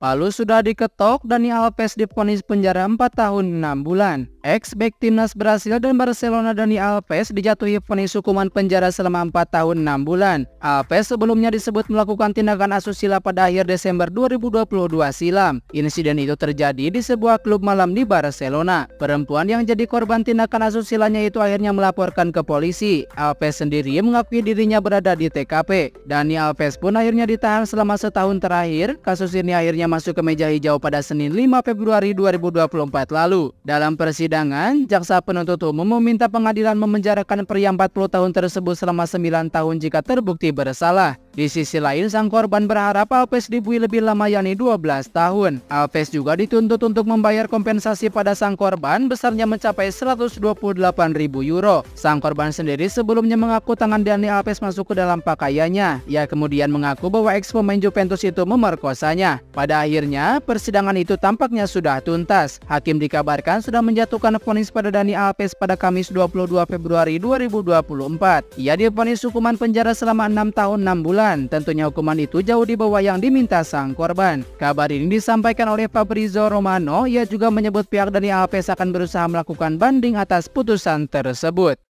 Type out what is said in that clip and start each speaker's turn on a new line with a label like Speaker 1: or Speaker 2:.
Speaker 1: Palu sudah diketok Dani Alves diponis penjara 4 tahun 6 bulan. Ex-back timnas Brasil dan Barcelona Dani Alves dijatuhi vonis hukuman penjara selama 4 tahun 6 bulan. Alves sebelumnya disebut melakukan tindakan asusila pada akhir Desember 2022 silam. Insiden itu terjadi di sebuah klub malam di Barcelona. Perempuan yang jadi korban tindakan asusilanya itu akhirnya melaporkan ke polisi. Alves sendiri mengakui dirinya berada di TKP. Dani Alves pun akhirnya ditahan selama setahun terakhir. Kasus ini akhirnya masuk ke meja hijau pada Senin 5 Februari 2024 lalu. Dalam persidangan, jaksa penuntut umum meminta pengadilan memenjarakan pria 40 tahun tersebut selama 9 tahun jika terbukti bersalah. Di sisi lain, sang korban berharap Alves dibui lebih lama yakni 12 tahun. Alves juga dituntut untuk membayar kompensasi pada sang korban besarnya mencapai ribu euro. Sang korban sendiri sebelumnya mengaku tangan Dani Alves masuk ke dalam pakaiannya. Ia kemudian mengaku bahwa ex pemain Juventus itu memerkosanya. Pada akhirnya, persidangan itu tampaknya sudah tuntas. Hakim dikabarkan sudah menjatuhkan vonis pada Dani Alves pada Kamis 22 Februari 2024. Ia diponis hukuman penjara selama 6 tahun 6 bulan bulan. Tentunya hukuman itu jauh di bawah yang diminta sang korban. Kabar ini disampaikan oleh Fabrizio Romano. Ia juga menyebut pihak dari Alves akan berusaha melakukan banding atas putusan tersebut.